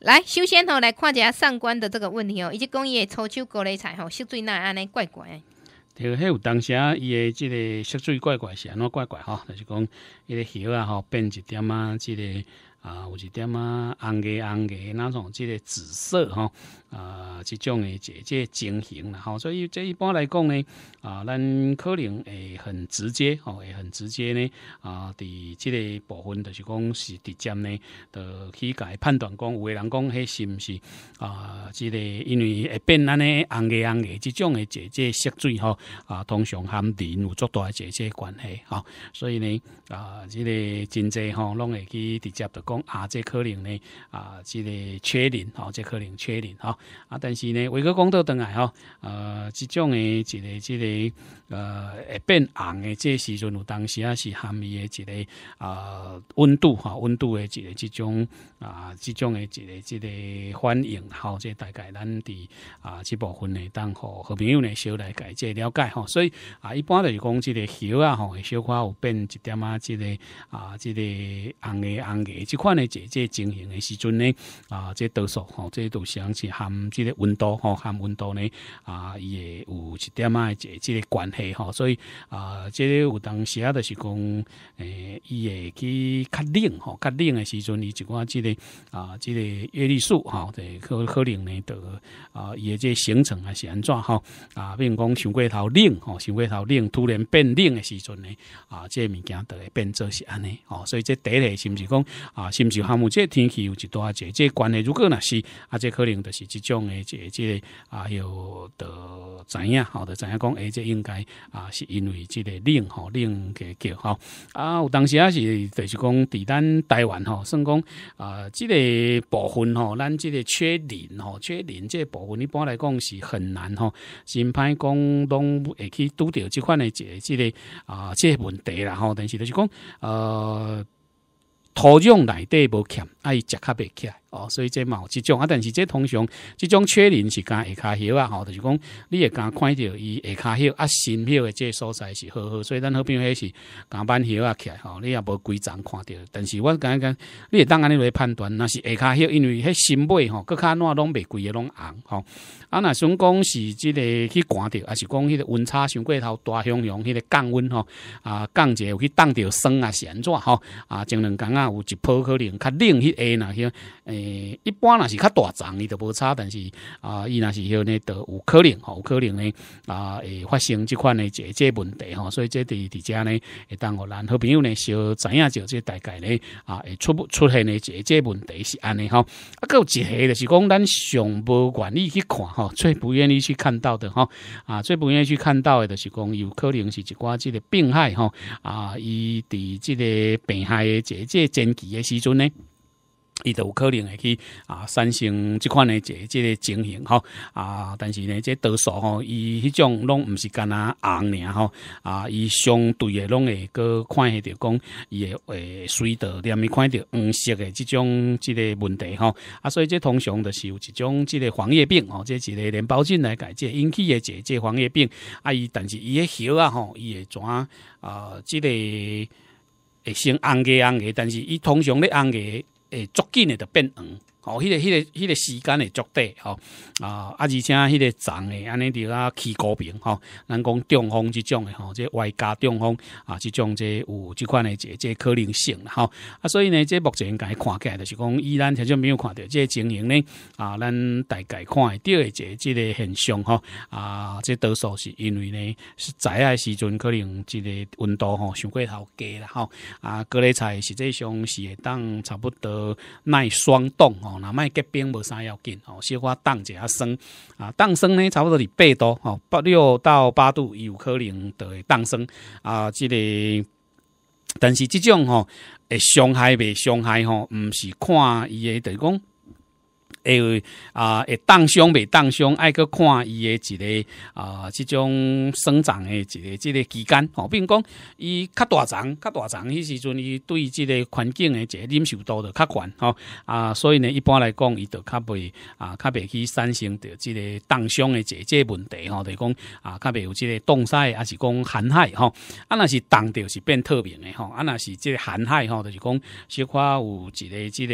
来，首先吼来看一下上官的这个问题哦，以及伊业初手高丽菜吼，色水那安尼怪怪。迄有当啊，伊的即个色水怪怪是安怎怪怪吼，就是讲伊的鱼啊吼，变一点啊，这个。啊，有一点啊，红的、红的，那种，即个紫色吼，啊，即种的，姐即情形啦，吼所以这一般来讲呢，啊，咱可能会很直接，吼会很直接呢，啊，伫即个部分就是讲是直接呢，的去解判断讲，有个人讲迄是毋是啊，即个因为会变安尼红的、红的，即种的，姐即色水吼，啊，通常含磷有足大的姐姐关系吼所以呢，啊，即个真济吼，拢会去直接的。讲啊，这可能呢啊，这个缺磷哦，这可能缺磷哦、啊，但是呢，维克公都等来哈呃，这种的，一个，这个呃，变红的，这时阵有当时啊是含伊的，一个啊温度哈，温度的，一个这种啊，这种的，一个，这个反应，好，这大概咱的啊这部分呢，当好和朋友呢，小来解，这了解哈，所以啊，一般就是讲这个叶啊哈，小可有变一点啊，这个啊，这个红的，红的看咧，这这情形的时阵呢，啊，这多数吼，这都想是含这个温度吼，含温度呢，啊，也有一点啊，这这个关系吼，所以啊，这有当时啊，就是讲，诶，伊会去较冷吼，较冷的时阵，伊就看这个啊，这个叶绿素哈，就可可能呢，就啊，伊也这形成啊，安怎吼，啊，比如讲上过头冷吼，上过头冷突然变冷的时阵呢，啊，这物件都会变做是安尼，哦，所以这底个是不是讲啊？是不是项目前天气有一大啊？这关系如果若是啊，这可能就是这种的，这这啊，有的怎样好的怎样讲？而这应该啊，是因为这个冷吼冷个叫哈啊。有当时啊是，就是讲在咱台湾吼，算讲啊，这个部分吼，咱这个缺磷吼，缺磷这部分一般来讲是很难吼，真派讲拢会去拄着这款的，这这个啊，这个问题啦吼，但是就是讲呃。土壤内底无欠。啊，伊食较袂起来，哦，所以这有即种啊，但是这通常即种缺磷是讲下骹票啊，吼，就是讲你也敢看着伊下骹票啊，新票的这所在是好好，所以咱好比讲是下板票啊起来，吼，你也无几张看着，但是我敢敢你会当安尼来判断若是下骹票，因为迄新买吼，佫较暖拢袂规个拢红，吼，啊，若想讲是即个去寒着，还是讲迄个温差伤过头大，向阳迄个降温吼，啊，降者有去冻着霜啊是安怎吼，啊，前两工啊有一波可能较冷。哎，若迄诶，一般若是较大张，伊都无差。但是啊，伊若是迄呢，都有可能，吼，有可能呢啊，会发生这块呢，这这问题吼，所以，这伫伫遮呢，当互咱好朋友呢，小知影就这大概呢啊，会出不出现呢，这这问题是安尼吼，啊，有一个就是讲咱上无愿意去看吼，最不愿意去看到的吼，啊，最不愿意去看到的，就是讲有可能是一寡这个病害吼，啊，伊伫即个病害的这这前期的时阵呢。伊都有可能会去啊，产生即款诶一即个情形吼啊！但是呢，即多数吼，伊迄种拢毋是干呐红尔吼啊，伊相对诶拢会搁看着讲伊诶水道点咪看着黄色诶即种即个问题吼啊，所以即通常着是有一种即个黄叶病吼，即一个连孢菌来解即引起诶一即黄叶病啊，伊但是伊诶叶啊吼，伊会怎啊即个会生红叶红叶，但是伊通常咧红叶。诶，捉紧呢就变黄。哦，迄个、迄个、迄个时间会足短吼啊！啊，而且迄个长诶，安尼伫啊起高平吼，咱讲中风即种诶吼，即外加中风啊，即种即有即款诶，即即可能性啦吼啊！所以呢，即目前该看起来就是讲，依然其实没有看到即情形呢啊，咱大概看会到二个即即个现象吼啊，即多数是因为呢，是早诶时阵可能即个温度吼，上过头低啦吼啊，各类菜实际上是会当差不多耐霜冻吼。吼，那卖结冰无啥要紧吼，小花冻一下霜啊，冻霜呢差不多二八度吼，八六到八度伊有可能就会冻霜啊，这个。但是这种吼，会伤害袂伤害吼，唔是看伊诶，等是讲。会啊，会冻伤未冻伤，爱去看伊诶一个啊，即种生长诶一个即个期间，吼，比如讲伊较大丛、较大丛，迄时阵伊对即个环境诶一个忍受度就较悬吼，啊，所以呢，一般来讲，伊就较袂，啊，较袂去产生着即个冻伤诶一个个问题，吼，就讲啊，较袂有即个冻晒，还是讲寒害，吼，啊，若是冻着是变透明诶吼，啊，若是即个寒害，吼，就是讲小可有一个这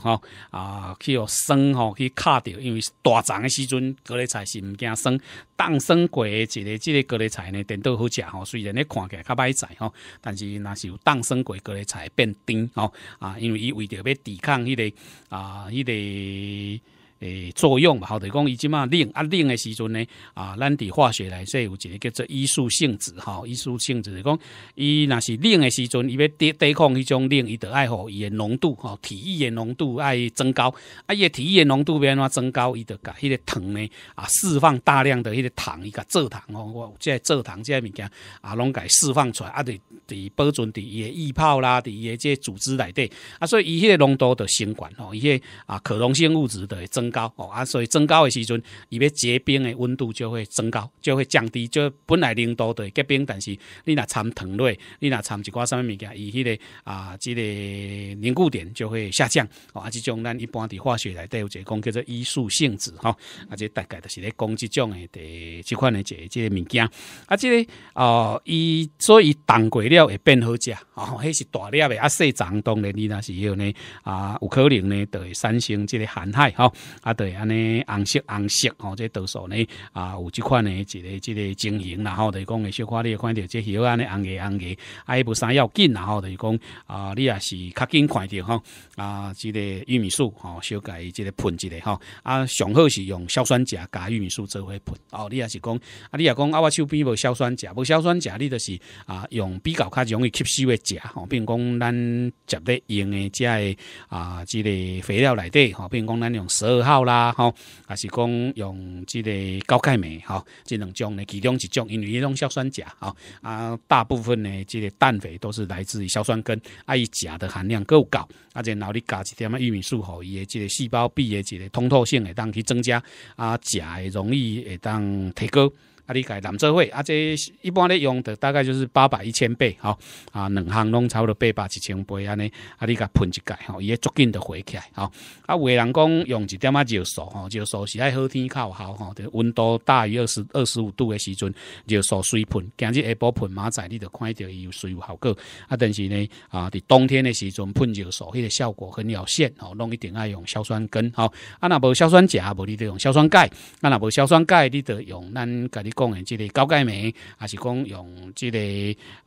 个，吼，啊，去生。吼，去卡着，因为大长的时阵，各类菜是毋惊酸，当生过一个，即个各类菜呢，点都好食吼。虽然咧看起来较歹食吼，但是若是有当生过各类菜变甜吼啊，因为伊为着要抵抗迄个啊，迄个。诶，作用嘛，好，就讲伊即嘛冷啊，冷的时阵呢，啊，咱伫化学来说有一个叫做依术性质，哈，依术性质是讲伊若是冷的时阵，伊要抵抵抗迄种冷，伊就爱乎伊的浓度，哈，体液的浓度爱增高，啊，伊体液浓度变怎增高，伊就甲迄个糖呢，啊，释放大量的迄个糖，伊甲蔗糖，哦，有蔗糖这物件，啊，拢伊释放出来，啊，伫伫保存伫伊的易泡啦，伫伊这组织内底，啊，所以伊迄个浓度的升管，吼，伊、迄个啊可溶性物质的增。增高哦啊，所以增高的时阵，伊要结冰的温度就会增高，就会降低。就本来零度会结冰，但是你若掺糖类，你若掺一寡什么物件，伊迄个啊，即个凝固点就会下降。啊，即种咱一般伫化学内底有一个讲，叫做依数性质吼，啊，即大概就是咧讲即种的，即款的这即个物件。啊，即个哦，伊所以冻过了会变好食。哦，迄是大粒的，啊，细长当然你若是有呢啊，有可能呢会产生即个寒海吼。啊，对，安尼红色红色吼，这多数呢啊有即款呢一个即个经形，啦吼，就是讲嘅小可你看到即叶安尼红嘅红嘅，啊，伊无啥要紧啦吼，就是讲啊，你也是较紧看着吼啊，即个玉米树吼，小改即个盆一个吼啊，上好是用硝酸钾加玉米树做伙盆哦，你也是讲啊，你也讲啊，我手边无硝酸钾，无硝酸钾你就是啊用比较较容易吸收的钾吼，比如讲咱接咧用的遮的啊即个肥料内底吼，比如讲咱用十二。号啦，吼，啊是讲用即个高钙镁，吼，这两种呢，其中一种，因为伊种硝酸钾，吼，啊，大部分呢，即个氮肥都是来自于硝酸根，啊，以钾的含量够高，啊，然后你加一点啊玉米素，吼，伊的即个细胞壁的这个通透性会当去增加，啊，钾也容易会当提高。啊！你改南色会，啊，这一般咧用的大概就是八百一千倍，哈，啊，两行拢差不多八百一千倍安尼，啊，你甲喷一盖，吼，伊也足紧的回起来，吼。啊，有的人讲用一点啊尿素，吼，尿素是爱好天较有效，吼，温度大于二十二十五度的时阵尿素随喷，今日下晡喷马仔，你就看到有水有效果。啊，但是呢，啊，伫冬天的时阵喷尿素，迄个效果很有限，吼，弄一定爱用硝酸根，吼，啊，若无硝酸钾，无你就用硝酸钙，啊，若无硝酸钙，你就用咱家己。讲诶，即个高钙镁，还是讲用即个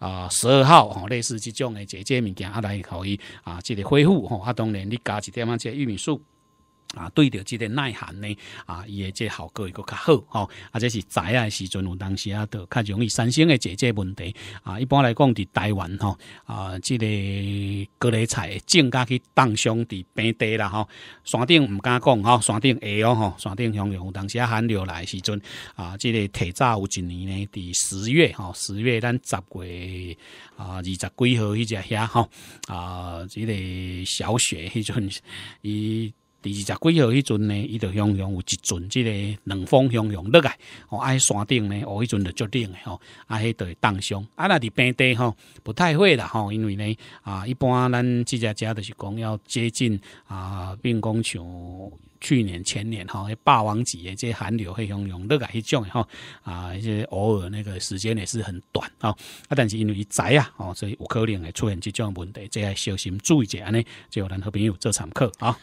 啊十二号吼，类似即种诶一节物件啊来可以啊，即个恢复吼，啊当然你加一点万个玉米素。啊，对着即个耐寒呢，啊，伊诶即个效果会阁较好吼，啊，这是栽啊时阵有当时啊，就较容易产生个解决问题啊。一般来讲，伫台湾吼，啊，这个各类菜种甲去，当上伫平地啦吼，山顶毋敢讲吼，山顶会哦吼，山顶向有当时啊寒流来诶时阵啊，这个提早有一年呢，伫十月吼，十月咱十月啊二十几号迄只遐吼啊，这个小雪迄阵伊。第二十季号迄阵呢，伊就汹汹有一阵，即个冷风汹汹落来，哦，啊，山顶呢，哦，迄阵就足冷的吼，啊，迄会冻伤，啊，若伫平地吼，不太会啦吼，因为呢，啊，一般咱即只家都是讲要接近啊，冰讲像去年、前年吼，迄霸王级的即寒流迄汹汹落来迄种吼，啊，迄即偶尔那个时间也是很短吼，啊，但是因为伊宅啊，吼，所以有可能会出现即种问题，最爱小心注意者安尼，最后咱好朋友做参考啊。